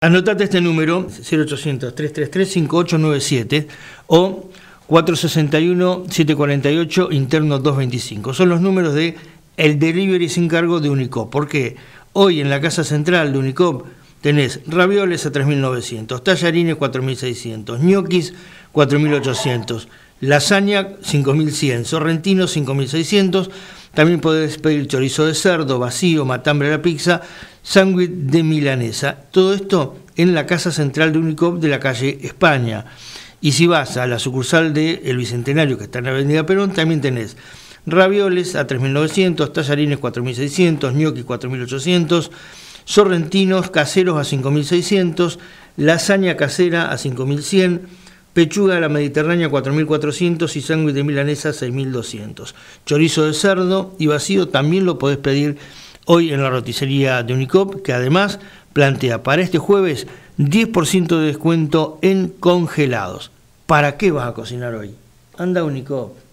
Anotate este número 0800-333-5897 o 461-748 interno 225. Son los números de el delivery sin cargo de Unicop. Porque hoy en la casa central de Unicop tenés ravioles a 3.900, tallarines 4.600, ñoquis 4.800, lasaña 5.100, sorrentino 5.600 también podés pedir chorizo de cerdo, vacío, matambre a la pizza, sándwich de milanesa. Todo esto en la casa central de Unicop de la calle España. Y si vas a la sucursal de El Bicentenario, que está en la Avenida Perón, también tenés ravioles a 3.900, tallarines 4.600, gnocchi 4.800, sorrentinos caseros a 5.600, lasaña casera a 5.100, pechuga de la Mediterránea 4.400 y sándwich de milanesa 6.200. Chorizo de cerdo y vacío también lo podés pedir hoy en la roticería de Unicop, que además plantea para este jueves 10% de descuento en congelados. ¿Para qué vas a cocinar hoy? Anda Unicop.